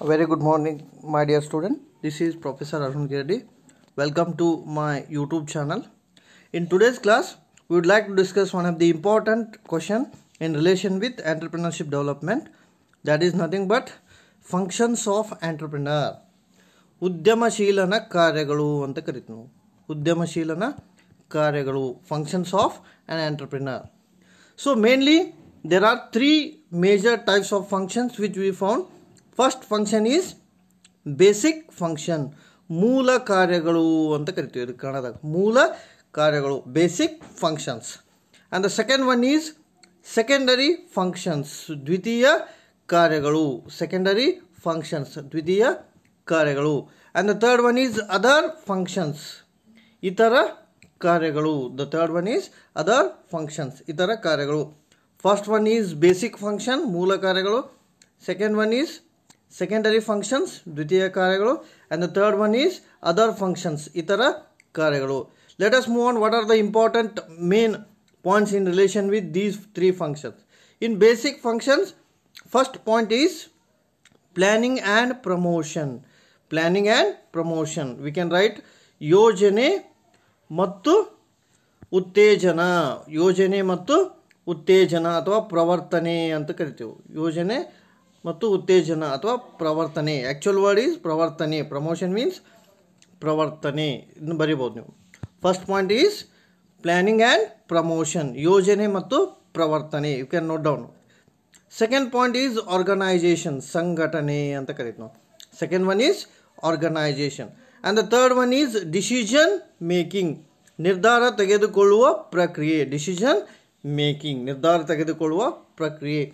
very good morning my dear student this is professor arun girdi welcome to my youtube channel in today's class we would like to discuss one of the important question in relation with entrepreneurship development that is nothing but functions of entrepreneur ಉದ್ಯಮಶೀಲನ karyagalu ಅಂತ ಕರಿತೀವಿ ನಾವು ಉದ್ಯಮಶೀಲನ ಕಾರ್ಯಗಳು functions of an entrepreneur so mainly there are three major types of functions which we first function is basic function ಮೂಲ ಕಾರ್ಯಗಳು ಅಂತ ಕರಿತೀವಿ ಇದು ಕನ್ನಡದಾಗ ಮೂಲ ಕಾರ್ಯಗಳು basic functions and the second one is secondary functions ದ್ವಿತೀಯ ಕಾರ್ಯಗಳು ಸೆಕೆಂಡರಿ ಫಂಕ್ಷನ್ಸ್ ದ್ವಿತೀಯ ಕಾರ್ಯಗಳು and the third one is other functions ಇತರ ಕಾರ್ಯಗಳು the third one is other functions ಇತರ ಕಾರ್ಯಗಳು first one is basic function ಮೂಲ ಕಾರ್ಯಗಳು second one is secondary functions ದ್ವಿತೀಯ ಕಾರ್ಯಗಳು and the third one is other functions ಇತರ ಕಾರ್ಯಗಳು let us move on what are the important main points in relation with these three functions in basic functions first point is planning and promotion planning and promotion we can write ಯೋಜನೆ ಮತ್ತು ಉತ್ತೇಜನ ಯೋಜನೆ ಮತ್ತು ಉತ್ತೇಜನ ಅಥವಾ ಪ್ರವರ್ತನೆ ಅಂತ ಕರಿತೀವಿ ಯೋಜನೆ ಮತ್ತು ಉತ್ತೇಜನ ಅಥವಾ ಪ್ರವರ್ತನೆ ಆ್ಯಕ್ಚುಯಲ್ ವರ್ಡ್ ಈಸ್ ಪ್ರವರ್ತನೆ ಪ್ರಮೋಷನ್ ಮೀನ್ಸ್ ಪ್ರವರ್ತನೆ ಇನ್ನು ಬರಿಬೋದು ನೀವು first point is planning and promotion ಯೋಜನೆ ಮತ್ತು ಪ್ರವರ್ತನೆ you can note down second point is organisation ಸಂಘಟನೆ ಅಂತ ಕರೀತು ನಾವು second one is organisation and the third one is decision making ನಿರ್ಧಾರ ತೆಗೆದುಕೊಳ್ಳುವ ಪ್ರಕ್ರಿಯೆ ಡಿಸಿಷನ್ ಮೇಕಿಂಗ್ ನಿರ್ಧಾರ ತೆಗೆದುಕೊಳ್ಳುವ ಪ್ರಕ್ರಿಯೆ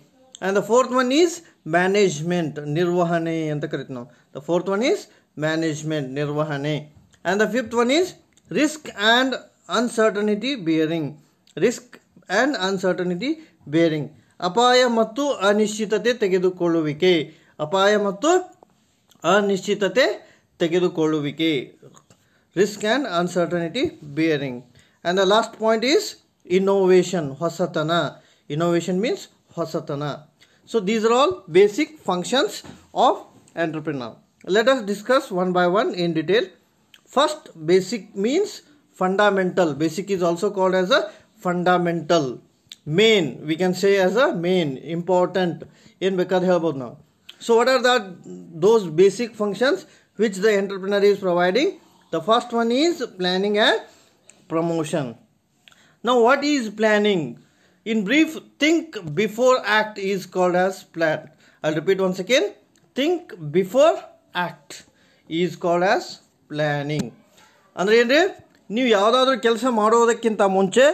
And the fourth one is management, nirvahane anta karitnam. The fourth one is management, nirvahane. And the fifth one is risk and uncertainty bearing. Risk and uncertainty bearing. ಅಪಾಯ ಮತ್ತು ಅನಿಶ್ಚಿತತೆ ತೆಗೆದುಕೊಳ್ಳುವಿಕೆ ಅಪಾಯ ಮತ್ತು ಅನಿಶ್ಚಿತತೆ ತೆಗೆದುಕೊಳ್ಳುವಿಕೆ risk and uncertainty bearing and the last point is innovation ಹೊಸತನ innovation means Hasatana. So these are all basic functions of entrepreneur. Let us discuss one by one in detail. First basic means fundamental. Basic is also called as a fundamental. Main we can say as a main important in Bekar Helbodna. So what are that those basic functions which the entrepreneur is providing? The first one is planning and promotion. Now what is planning? In brief, think before act is called as plan. I'll repeat once again. Think before act is called as planning ಅಂದರೆ ಏನ್ರಿ ನೀವು ಯಾವುದಾದ್ರೂ ಕೆಲಸ ಮಾಡೋದಕ್ಕಿಂತ ಮುಂಚೆ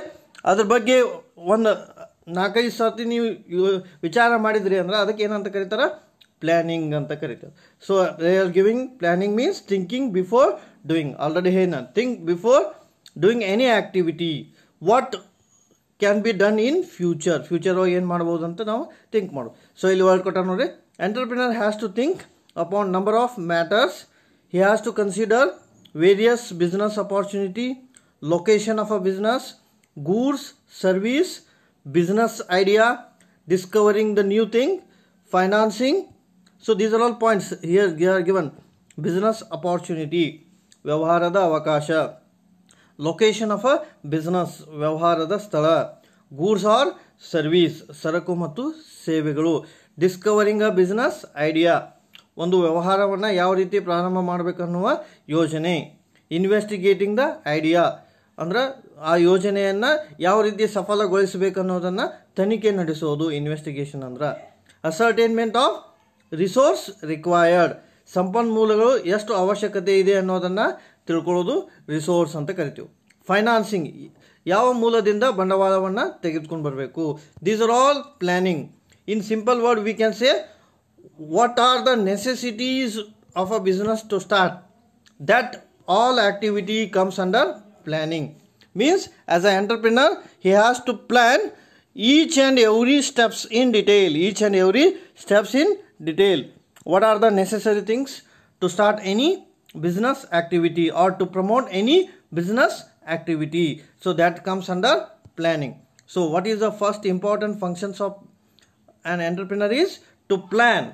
ಅದ್ರ ಬಗ್ಗೆ ಒಂದು ನಾಲ್ಕೈದು ಸರ್ತಿ ನೀವು ವಿಚಾರ ಮಾಡಿದ್ರಿ ಅಂದ್ರೆ ಅದಕ್ಕೆ ಏನಂತ ಕರೀತಾರೆ ಪ್ಲ್ಯಾನಿಂಗ್ ಅಂತ ಕರೀತಾರೆ so they are giving planning means thinking before doing already ಹೇ ನಾನು think before doing any activity what can be done in future future ಒಳಗೆ ಏನು ಮಾಡ್ಬೋದು ಅಂತ ನಾವು ಥಿಂಕ್ ಮಾಡೋದು ಸೊ ಇಲ್ಲಿ ಒಳಗೆ ನೋಡಿ entrepreneur has to think upon number of matters he has to consider various business opportunity location of a business goods service business idea discovering the new thing financing so these are all points here are given business opportunity ವ್ಯವಹಾರದ ಅವಕಾಶ location of a business ವ್ಯವಹಾರದ ಸ್ಥಳ goods R service ಸರಕು ಮತ್ತು ಸೇವೆಗಳು discovering a business idea ಒಂದು ವ್ಯವಹಾರವನ್ನು ಯಾವ ರೀತಿ ಪ್ರಾರಂಭ ಮಾಡಬೇಕನ್ನುವ ಯೋಜನೆ ಇನ್ವೆಸ್ಟಿಗೇಟಿಂಗ್ ದ ಐಡಿಯಾ ಅಂದ್ರೆ ಆ ಯೋಜನೆಯನ್ನು ಯಾವ ರೀತಿ ಸಫಲಗೊಳಿಸಬೇಕನ್ನೋದನ್ನು ತನಿಖೆ ನಡೆಸೋದು ಇನ್ವೆಸ್ಟಿಗೇಷನ್ ಅಂದ್ರೆ ಅಸರ್ಟೈನ್ಮೆಂಟ್ ಆಫ್ ರಿಸೋರ್ಸ್ ರಿಕ್ವೈರ್ಡ್ ಸಂಪನ್ಮೂಲಗಳು ಎಷ್ಟು ಅವಶ್ಯಕತೆ ಇದೆ ಅನ್ನೋದನ್ನು ತಿಳ್ಕೊಳ್ಳೋದು ರಿಸೋರ್ಸ್ ಅಂತ ಕರಿತೀವಿ ಫೈನಾನ್ಸಿಂಗ್ ಯಾವ ಮೂಲದಿಂದ ಬಂಡವಾಳವನ್ನು ತೆಗೆದುಕೊಂಡು ಬರಬೇಕು these are all planning in simple word we can say what are the necessities of a business to start that all activity comes under planning means as a entrepreneur he has to plan each and every steps in detail each and every steps in detail what are the necessary things to start any business activity or to promote any business activity so that comes under planning so what is the first important functions of an entrepreneur is to plan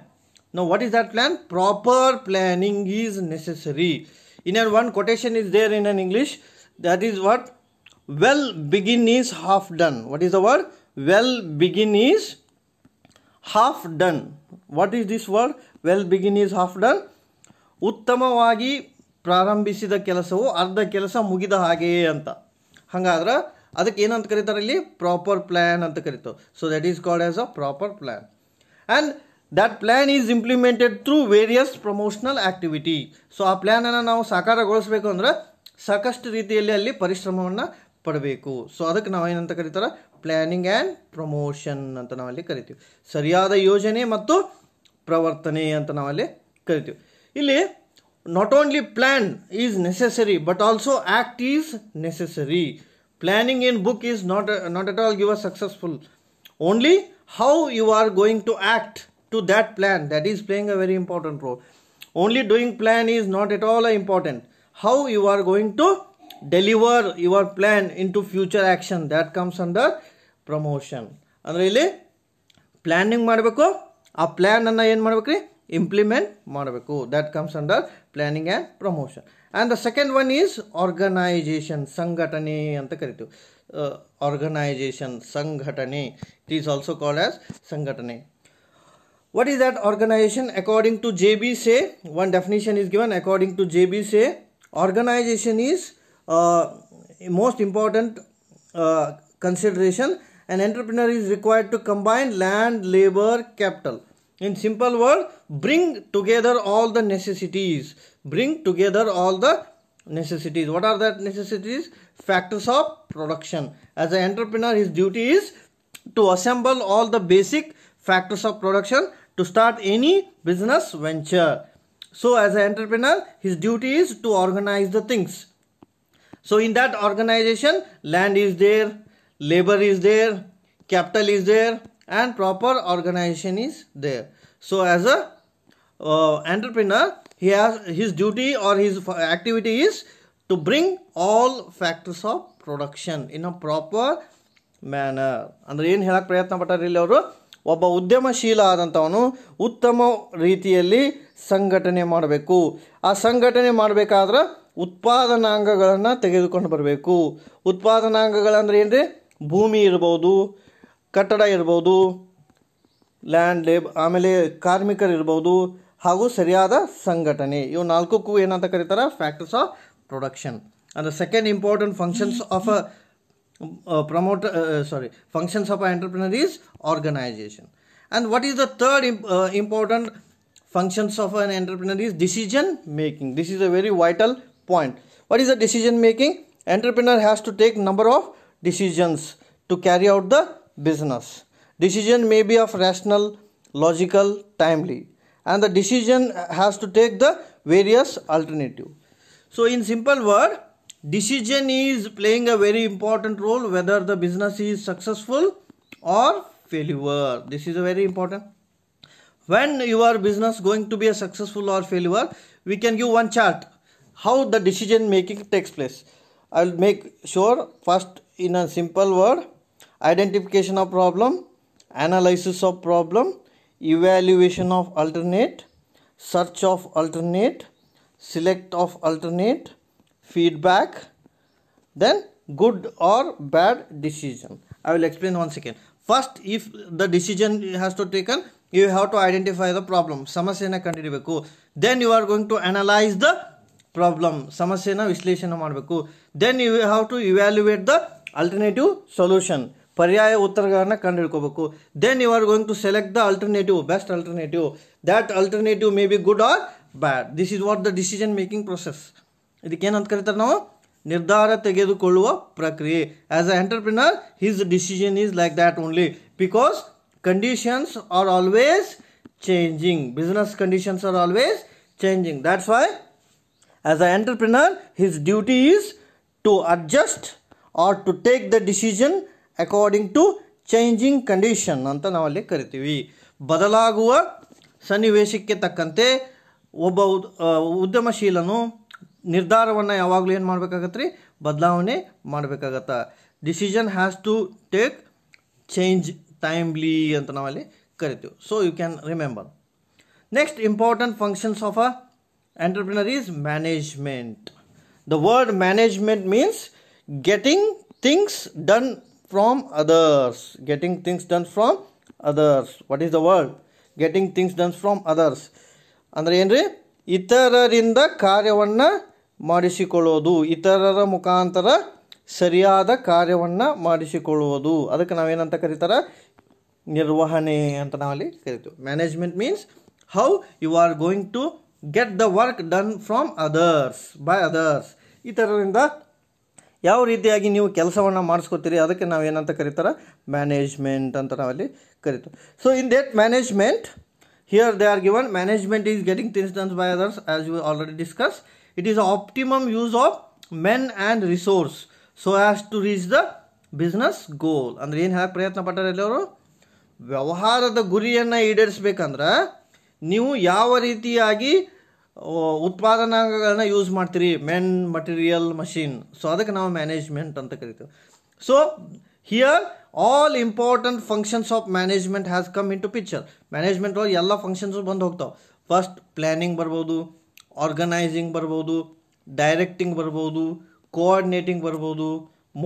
now what is that plan proper planning is necessary in a one quotation is there in an english that is what well begin is half done what is the word well begin is half done what is this word well begin is half done ಉತ್ತಮವಾಗಿ ಪ್ರಾರಂಭಿಸಿದ ಕೆಲಸವು ಅರ್ಧ ಕೆಲಸ ಮುಗಿದ ಹಾಗೆಯೇ ಅಂತ ಹಾಗಾದ್ರೆ ಅದಕ್ಕೆ ಏನಂತ ಕರೀತಾರೆ ಇಲ್ಲಿ ಪ್ರಾಪರ್ ಪ್ಲ್ಯಾನ್ ಅಂತ ಕರೀತು so that is called as a proper plan and that plan is implemented through various promotional activity so ಆ ಪ್ಲ್ಯಾನನ್ನು ನಾವು ಸಾಕಾರಗೊಳಿಸ್ಬೇಕು ಅಂದರೆ ಸಾಕಷ್ಟು ರೀತಿಯಲ್ಲಿ ಅಲ್ಲಿ ಪರಿಶ್ರಮವನ್ನು ಪಡಬೇಕು ಸೊ ಅದಕ್ಕೆ ನಾವು ಏನಂತ ಕರೀತಾರೆ ಪ್ಲ್ಯಾನಿಂಗ್ ಆ್ಯಂಡ್ ಪ್ರಮೋಷನ್ ಅಂತ ನಾವಲ್ಲಿ ಕರಿತೀವಿ ಸರಿಯಾದ ಯೋಜನೆ ಮತ್ತು ಪ್ರವರ್ತನೆ ಅಂತ ನಾವಲ್ಲಿ ಕರಿತೀವಿ ಇಲ್ಲಿ not only plan is necessary but also act is necessary planning in book is not not at all give a successful only how you are going to act to that plan that is playing a very important role only doing plan is not at all a important how you are going to deliver your plan in to future action that comes under promotion ಅಂದರೆ ಇಲ್ಲಿ planning ಮಾಡಬೇಕು ಆ ಪ್ಲ್ಯಾನನ್ನು ಏನು ಮಾಡ್ಬೇಕು ರೀ implement ಮಾಡಬೇಕು that comes under planning and promotion and the second one is organization ಸಂಘಟನೆ ಅಂತ uh, organization ಸಂಘಟನೆ it is also called as ಸಂಘಟನೆ what is that organization according to jb say one definition is given according to jb say organization is uh, most important uh, consideration an entrepreneur is required to combine land labor capital in simple word bring together all the necessities bring together all the necessities what are that necessities factors of production as an entrepreneur his duty is to assemble all the basic factors of production to start any business venture so as an entrepreneur his duty is to organize the things so in that organization land is there labor is there capital is there and proper organization is there so as a uh, entrepreneur he has his duty or his activity is to bring all factors of production in a proper manner ಅಂದರೆ ಏನು ಹೇಳಕ್ಕೆ ಪ್ರಯತ್ನ ಪಟ್ಟಾರೆ ಇಲ್ಲಿ ಅವರು ಒಬ್ಬ ಉದ್ಯಮಶೀಲ ಆದಂಥವನು ಉತ್ತಮ ರೀತಿಯಲ್ಲಿ ಸಂಘಟನೆ ಮಾಡಬೇಕು ಆ ಸಂಘಟನೆ ಮಾಡಬೇಕಾದ್ರೆ ಉತ್ಪಾದನಾಂಗಗಳನ್ನು ತೆಗೆದುಕೊಂಡು ಬರಬೇಕು ಉತ್ಪಾದನಾಂಗಗಳಂದ್ರೆ ಏನು ರೀ ಭೂಮಿ ಇರ್ಬೋದು ಕಟ್ಟಡ ಇರ್ಬೋದು ಲ್ಯಾಂಡ್ ಲೇಬ್ ಆಮೇಲೆ ಕಾರ್ಮಿಕರಿರ್ಬೋದು ಹಾಗೂ ಸರಿಯಾದ ಸಂಘಟನೆ ಇವು ನಾಲ್ಕಕ್ಕೂ ಏನಂತ ಕರೀತಾರೆ ಫ್ಯಾಕ್ಟರ್ಸ್ ಆಫ್ ಪ್ರೊಡಕ್ಷನ್ ಅಂದರೆ second important functions of a promoter sorry functions of a entrepreneur is organisation and what is the third important functions of an entrepreneur is decision making this is a very vital point what is the decision making entrepreneur has to take number of decisions to carry out the business. Decision may be of rational, logical, timely and the decision has to take the various alternative. So in simple word decision is playing a very important role whether the business is successful or failure. This is a very important. When your business going to be a successful or failure we can give one chart how the decision making takes place. I'll make sure first in a simple word identification of problem, analysis of problem, evaluation of alternate, search of alternate, select of alternate, feedback, then good or bad decision. I will explain one second. First, if the decision has to taken, you have to identify the problem. Samasena continue. Then you are going to analyze the problem. Samasena Then you have to evaluate the alternative solution. पर्याय उत्तर कंकु then you are going to select the alternative best alternative that alternative may be good or bad this what the decision making process इदेन करतर ना निर्धार तेजक प्रक्रिया as a entrepreneur his decision is like that only because condition are always changing business condition are always changing that's why as a entrepreneur his duty is to adjust or to take the decision according to changing condition ಅಂತ ನಾವಲ್ಲಿ ಕರಿತೀವಿ ಬದಲಾಗುವ ಸನ್ನಿವೇಶಕ್ಕೆ ತಕ್ಕಂತೆ ಒಬ್ಬ ಉದ್ಯಮಶೀಲನು ನಿರ್ಧಾರವನ್ನು ಯಾವಾಗಲೂ ಏನು ಮಾಡಬೇಕಾಗತ್ತೆ ರೀ ಬದಲಾವಣೆ ಮಾಡಬೇಕಾಗತ್ತೆ decision has to take change timely ಅಂತ ನಾವಲ್ಲಿ ಕರಿತೀವಿ so you can remember next important functions of a entrepreneur is management the word management means getting things done from others getting things done from others what is the word getting things done from others ಅಂದರೆ ಏನ್ರಿ ಇತರರಿಂದ ಕಾರ್ಯವನ್ನು ಮಾಡಿಸಿಕೊಳ್ಳೋದು ಇತರರ ಮುಖಾಂತರ ಸರಿಯಾದ ಕಾರ್ಯವನ್ನು ಮಾಡಿಸಿಕೊಳ್ಳುವುದು ಅದಕ್ಕೆ ನಾವೇನಂತ ಕರೀತಾರೆ ನಿರ್ವಹಣೆ ಅಂತ ನಾವಲ್ಲಿ ಕರಿತೀವಿ management means how you are going to get the work done from others by others ಇತರರಿಂದ ಯಾವ ರೀತಿಯಾಗಿ ನೀವು ಕೆಲಸವನ್ನು ಮಾಡಿಸ್ಕೋತೀರಿ ಅದಕ್ಕೆ ನಾವು ಏನಂತ ಕರೀತಾರೆ ಮ್ಯಾನೇಜ್ಮೆಂಟ್ ಅಂತ ನಾವಲ್ಲಿ ಕರಿತು so in that management here they are given management is getting things dones by others as you already discuss it is optimum use of men and resource so as to reach the business goal ಅಂದರೆ ಏನು ಹೇಳಕ್ಕೆ ಪ್ರಯತ್ನ ಪಟ್ಟಾರೆ ಎಲ್ಲವರು ವ್ಯವಹಾರದ ಗುರಿಯನ್ನು ಈಡೇರಿಸ್ಬೇಕಂದ್ರೆ ನೀವು ಯಾವ ರೀತಿಯಾಗಿ ಉತ್ಪಾದನಾಗಳನ್ನ ಯೂಸ್ ಮಾಡ್ತೀರಿ ಮೆನ್ ಮಟೀರಿಯಲ್ ಮಷಿನ್ ಸೊ ಅದಕ್ಕೆ ನಾವು ಮ್ಯಾನೇಜ್ಮೆಂಟ್ ಅಂತ ಕರಿತೀವಿ so here all important functions of management has come in to picture management ಒಳಗೆ ಎಲ್ಲ ಫಂಕ್ಷನ್ಸು ಬಂದು ಹೋಗ್ತಾವೆ ಫಸ್ಟ್ ಪ್ಲ್ಯಾನಿಂಗ್ ಬರ್ಬೋದು ಆರ್ಗನೈಸಿಂಗ್ ಬರ್ಬೋದು ಡೈರೆಕ್ಟಿಂಗ್ ಬರ್ಬೋದು ಕೋಆರ್ಡಿನೇಟಿಂಗ್ ಬರ್ಬೋದು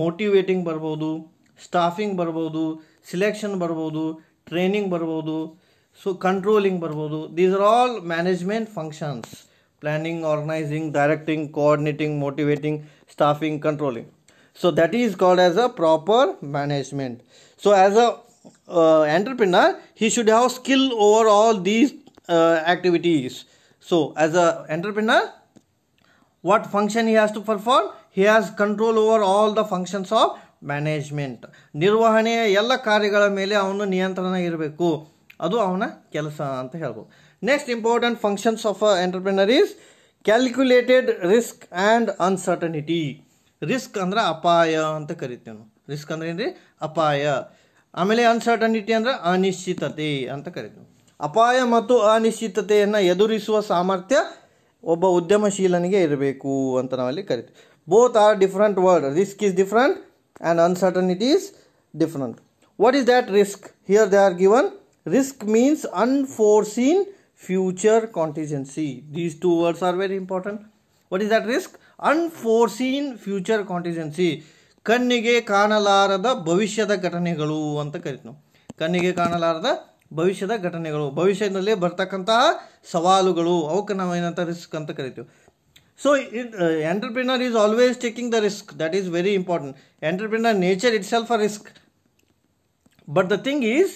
ಮೋಟಿವೇಟಿಂಗ್ ಬರ್ಬೋದು ಸ್ಟಾಫಿಂಗ್ ಬರ್ಬೋದು ಸಿಲೆಕ್ಷನ್ ಬರ್ಬೋದು ಟ್ರೈನಿಂಗ್ ಬರ್ಬೋದು ಸೊ ಕಂಟ್ರೋಲಿಂಗ್ ಬರ್ಬೋದು these are all management functions planning organising directing coordinating motivating staffing controlling so that is called as a proper management so as a entrepreneur he should have skill over all these activities so as a entrepreneur what function he has to perform he has control over all the functions of management ನಿರ್ವಹಣೆಯ ಎಲ್ಲ ಕಾರ್ಯಗಳ ಮೇಲೆ ಅವನು ನಿಯಂತ್ರಣ ಇರಬೇಕು ಅದು ಅವನ ಕೆಲಸ ಅಂತ ಹೇಳ್ಬೋದು next important functions of a entrepreneur is calculated risk and uncertainty risk ಅಂದ್ರೆ ಅಪಾಯ ಅಂತ ಕರಿತೀವಿ ನಾವು ರಿಸ್ಕ್ ಅಂದ್ರೆ ರೀ ಅಪಾಯ ಆಮೇಲೆ ಅನ್ಸರ್ಟನಿಟಿ ಅಂದ್ರೆ ಅನಿಶ್ಚಿತತೆ ಅಂತ ಕರಿತೀವಿ ಅಪಾಯ ಮತ್ತು ಅನಿಶ್ಚಿತತೆಯನ್ನು ಎದುರಿಸುವ ಸಾಮರ್ಥ್ಯ ಒಬ್ಬ ಉದ್ಯಮಶೀಲನಿಗೆ ಇರಬೇಕು ಅಂತ ನಾವಲ್ಲಿ ಕರಿತೀವಿ both are different word risk is different and uncertainty is different what is that risk here they are given risk means unforeseen future contingency these two words are very important what is that risk unforeseen future contingency ಕಣ್ಣಿಗೆ ಕಾಣಲಾರದ ಭವಿಷ್ಯದ ಘಟನೆಗಳು ಅಂತ ಕರಿತೀವಿ ನಾವು ಕಣ್ಣಿಗೆ ಕಾಣಲಾರದ ಭವಿಷ್ಯದ ಘಟನೆಗಳು ಭವಿಷ್ಯದಲ್ಲಿ ಬರ್ತಕ್ಕಂತಹ ಸವಾಲುಗಳು ಅವಕ್ಕೆ ನಾವು ಏನಂತ ರಿಸ್ಕ್ ಅಂತ ಕರಿತೀವಿ so entrepreneur is always taking the risk that is very important entrepreneur nature itself a risk but the thing is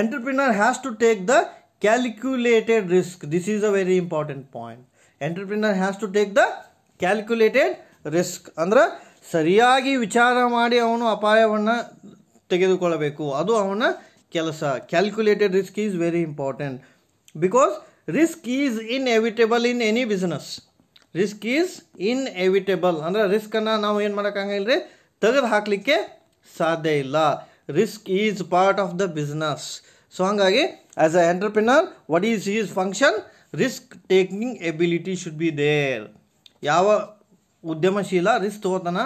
entrepreneur has to take the calculated risk this is a very important point entrepreneur has to take the calculated risk ಅಂದ್ರೆ ಸರಿಯಾಗಿ ವಿಚಾರ ಮಾಡಿ ಅವನು ಅಪಾಯವನ್ನು ತೆಗೆದುಕೊಳ್ಳಬೇಕು ಅದು ಅವನ ಕೆಲಸ calculated risk is very important because risk is inevitable in any business risk is inevitable ಅಂದರೆ ರಿಸ್ಕನ್ನು ನಾವು ಏನು ಮಾಡೋಕ್ಕಾಗಿಲ್ಲ ರೀ ತೆಗೆದು ಹಾಕಲಿಕ್ಕೆ ಸಾಧ್ಯ ಇಲ್ಲ risk is part of the business so ಹಾಗಾಗಿ as a entrepreneur what is is function risk taking ability should be there ಯಾವ ಉದ್ಯಮಶೀಲ ರಿಸ್ಕ್ ತಗೋತಾನ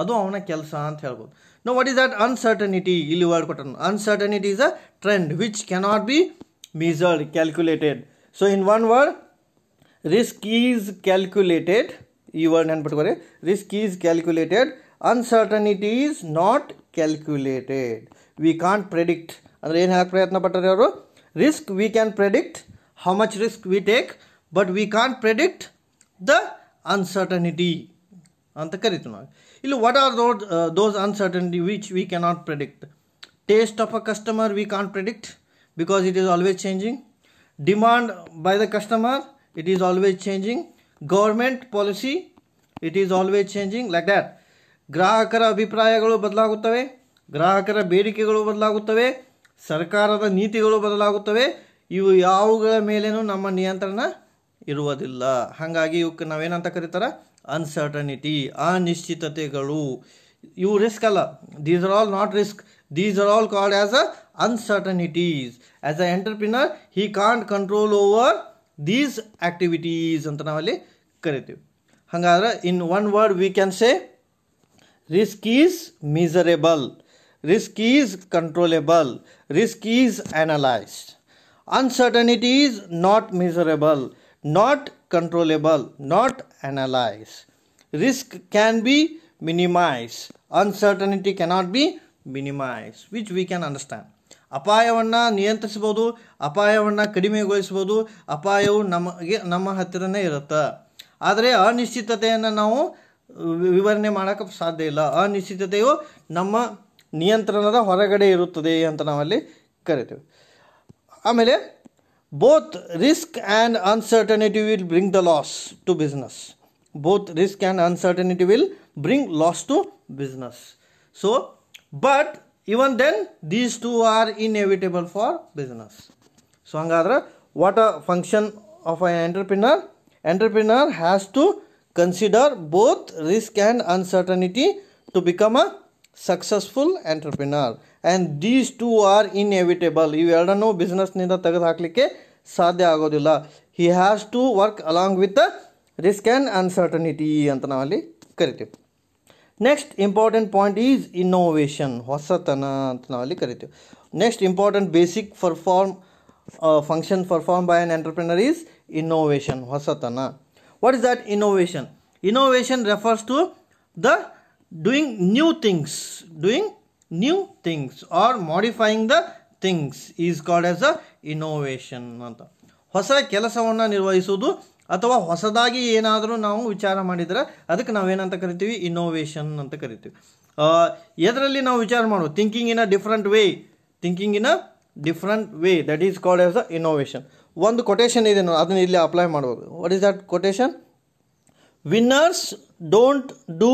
ಅದು ಅವನ ಕೆಲಸ ಅಂತ ಹೇಳ್ಬೋದು no what is that uncertainty ಇಲ್ಲಿ ವರ್ಡ್ ಕೊಟ್ಟನು uncertainty is a trend which cannot be measured calculated so in one word risk is calculated ಈ ವರ್ಡ್ ನೆನ್ಪಿಟ್ಕೊರಿ risk is calculated uncertainty is not calculated we can't predict ಅಂದರೆ ಏನು ಹೇಳಕ್ಕೆ ಪ್ರಯತ್ನ ಪಟ್ಟರೆ ಅವರು risk we can predict how much risk we take but we can't predict the uncertainty ಅಂತ ಕರಿತೀವಿ ನಾವು ಇಲ್ಲಿ what are those those uncertainty which we not predict taste of a customer we can't predict because it is always changing demand by the customer it is always changing government policy it is always changing like that ಗ್ರಾಹಕರ ಅಭಿಪ್ರಾಯಗಳು ಬದಲಾಗುತ್ತವೆ ಗ್ರಾಹಕರ ಬೇಡಿಕೆಗಳು ಬದಲಾಗುತ್ತವೆ ಸರ್ಕಾರದ ನೀತಿಗಳು ಬದಲಾಗುತ್ತವೆ ಇವು ಯಾವುಗಳ ಮೇಲೇನೂ ನಮ್ಮ ನಿಯಂತ್ರಣ ಇರುವುದಿಲ್ಲ ಹಾಗಾಗಿ ಇವಕ್ಕೆ ನಾವೇನಂತ ಕರೀತಾರೆ ಅನ್ಸರ್ಟನಿಟಿ ಅನಿಶ್ಚಿತತೆಗಳು ಇವು ರಿಸ್ಕ್ ಅಲ್ಲ these are all not risk these are all called as a uncertainties as a entrepreneur he can't control over these activities ಅಂತ ನಾವಲ್ಲಿ ಕರಿತೀವಿ ಹಾಗಾದ್ರೆ in one word we can say Risk is measurable. Risk is controllable. Risk is analyzed. Uncertainty is not measurable, not controllable, not analyzed. Risk can be minimized. Uncertainty cannot be minimized, which we can understand. ಅಪಾಯವನ್ನು ನಿಯಂತ್ರಿಸ್ಬೋದು ಅಪಾಯವನ್ನು ಕಡಿಮೆಗೊಳಿಸ್ಬೋದು ಅಪಾಯವು ನಮಗೆ ನಮ್ಮ ಹತ್ತಿರನೇ ಇರುತ್ತೆ ಆದರೆ ಅನಿಶ್ಚಿತತೆಯನ್ನು ನಾವು ವಿವರಣೆ ಮಾಡೋಕ್ಕೆ ಸಾಧ್ಯ ಇಲ್ಲ ಅನಿಶ್ಚಿತತೆಯು ನಮ್ಮ ನಿಯಂತ್ರಣದ ಹೊರಗಡೆ ಇರುತ್ತದೆ ಅಂತ ನಾವಲ್ಲಿ ಕರಿತೇವೆ ಆಮೇಲೆ both risk and uncertainty will bring the loss to business both risk and uncertainty will bring loss to business so but even then these two are inevitable for business so ಹಂಗಾದ್ರೆ what a function of a entrepreneur entrepreneur has to Consider both risk and uncertainty to become a successful entrepreneur. And these two are inevitable. ಇವೆರಡನ್ನು ಬಿಸ್ನೆಸ್ನಿಂದ ತೆಗೆದು ಹಾಕಲಿಕ್ಕೆ ಸಾಧ್ಯ ಆಗೋದಿಲ್ಲ he has to work along with the risk and uncertainty ಅಂತ ನಾವಲ್ಲಿ ಕರಿತೀವಿ next important point is innovation ಹೊಸತನ ಅಂತ ನಾವಲ್ಲಿ ಕರಿತೀವಿ next important basic perform function perform by an entrepreneur is innovation ಹೊಸತನ what is that innovation innovation refers to the doing new things doing new things or modifying the things is called as a innovation ಅಂತ ಹೊಸ ಕೆಲಸವನ್ನು ನಿರ್ವಹಿಸುವುದು ಅಥವಾ ಹೊಸದಾಗಿ ಏನಾದರೂ ನಾವು ವಿಚಾರ ಮಾಡಿದರೆ ಅದಕ್ಕೆ ನಾವೇನಂತ ಕರಿತೀವಿ ಇನೋವೇಷನ್ ಅಂತ ಕರಿತೀವಿ ಎದರಲ್ಲಿ ನಾವು ವಿಚಾರ ಮಾಡುವ thinking in a different way thinking in a different way that is called as a innovation ಒಂದು ಕೊಟೇಶನ್ ಇದೆ ನೋಡಿ ಅದನ್ನು ಇಲ್ಲಿ ಅಪ್ಲೈ ಮಾಡ್ಬೋದು what is that quotation winners don't do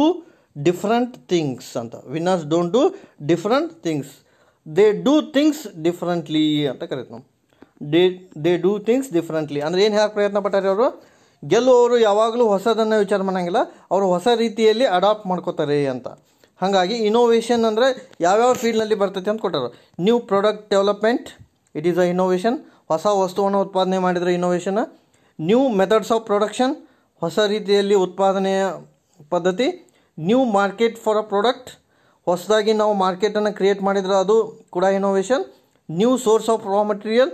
different things ಅಂತ winners don't do different things they do things differently ಅಂತ ಕರೀತು ನಾವು they they do things differently ಅಂದರೆ ಏನು ಹೇಳಕ್ಕೆ ಪ್ರಯತ್ನ ಪಟ್ಟಾರೆ ಅವರು ಗೆಲ್ಲುವವರು ಯಾವಾಗಲೂ ಹೊಸದನ್ನು ವಿಚಾರ ಮಾಡೋಂಗಿಲ್ಲ ಅವರು ಹೊಸ ರೀತಿಯಲ್ಲಿ ಅಡಾಪ್ಟ್ ಮಾಡ್ಕೋತಾರೆ ಅಂತ ಹಾಗಾಗಿ ಇನೋವೇಷನ್ ಅಂದರೆ ಯಾವ್ಯಾವ ಫೀಲ್ಡ್ನಲ್ಲಿ ಬರ್ತೈತೆ ಅಂತ ಕೊಟ್ಟರು new product development it is a innovation ಹೊಸ ವಸ್ತುವನ್ನು ಉತ್ಪಾದನೆ ಮಾಡಿದರೆ innovation new methods of production ಹೊಸ ರೀತಿಯಲ್ಲಿ ಉತ್ಪಾದನೆಯ ಪದ್ಧತಿ new market for a product ಹೊಸದಾಗಿ ನಾವು ಮಾರ್ಕೆಟನ್ನು ಕ್ರಿಯೇಟ್ ಮಾಡಿದರೆ ಅದು ಕೂಡ innovation new source of raw material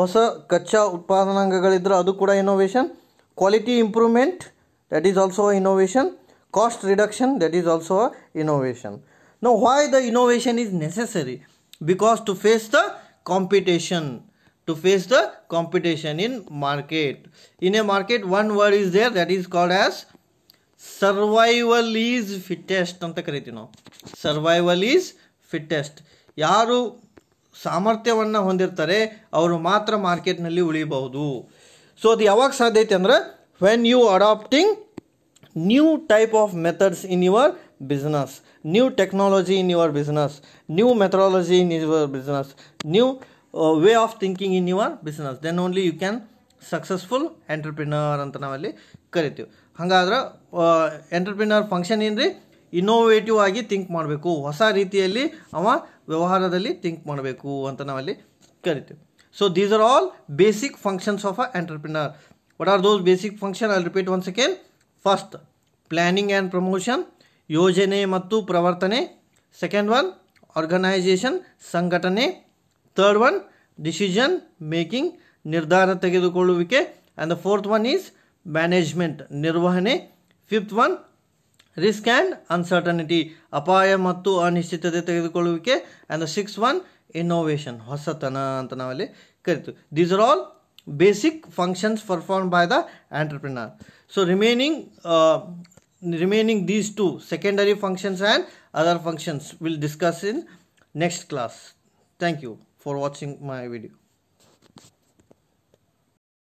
ಹೊಸ ಕಚ್ಚಾ ಉತ್ಪಾದನಾಂಗಗಳಿದ್ದರೆ ಅದು ಕೂಡ innovation quality improvement that is also a innovation cost reduction that is also a innovation no why the innovation is necessary because to face the competition to face the competition in market. In a market, one word is there that is called as survival is fittest ಅಂತ ಕರಿತೀವಿ ನಾವು survival is fittest ಯಾರು ಸಾಮರ್ಥ್ಯವನ್ನು ಹೊಂದಿರ್ತಾರೆ ಅವರು ಮಾತ್ರ ಮಾರ್ಕೆಟ್ನಲ್ಲಿ ಉಳಿಬಹುದು so ಅದು ಯಾವಾಗ ಸಾಧ್ಯ ಐತೆ ಅಂದ್ರೆ when you adapting new type of methods in your business new technology in your business new methodology in your business new uh, way of thinking in your business then only you can successful entrepreneur ಅಂತ ನಾವಲ್ಲಿ ಕರಿತೀವಿ ಹಾಗಾದ್ರೆ entrepreneur function ಏನು ರೀ innovative ಆಗಿ think ಮಾಡಬೇಕು ಹೊಸ ರೀತಿಯಲ್ಲಿ ಅವ ವ್ಯವಹಾರದಲ್ಲಿ ಥಿಂಕ್ ಮಾಡಬೇಕು ಅಂತ ನಾವಲ್ಲಿ ಕರಿತೀವಿ so these are all basic functions of a entrepreneur what are those basic function I repeat one second first planning and promotion ಯೋಜನೆ ಮತ್ತು ಪ್ರವರ್ತನೆ ಸೆಕೆಂಡ್ ಒನ್ ಆರ್ಗನೈಸೇಷನ್ ಸಂಘಟನೆ ಥರ್ಡ್ ಒನ್ ಡಿಸಿಷನ್ ಮೇಕಿಂಗ್ ನಿರ್ಧಾರ ತೆಗೆದುಕೊಳ್ಳುವಿಕೆ and the fourth one is management ನಿರ್ವಹಣೆ fifth one risk and uncertainty ಅಪಾಯ ಮತ್ತು ಅನಿಶ್ಚಿತತೆ ತೆಗೆದುಕೊಳ್ಳುವಿಕೆ and the six one innovation ಹೊಸತನ ಅಂತ ನಾವಲ್ಲಿ ಕರಿತು these are all basic functions perform by the entrepreneur so remaining remaining these two secondary functions and other functions will discuss in next class thank you for watching my video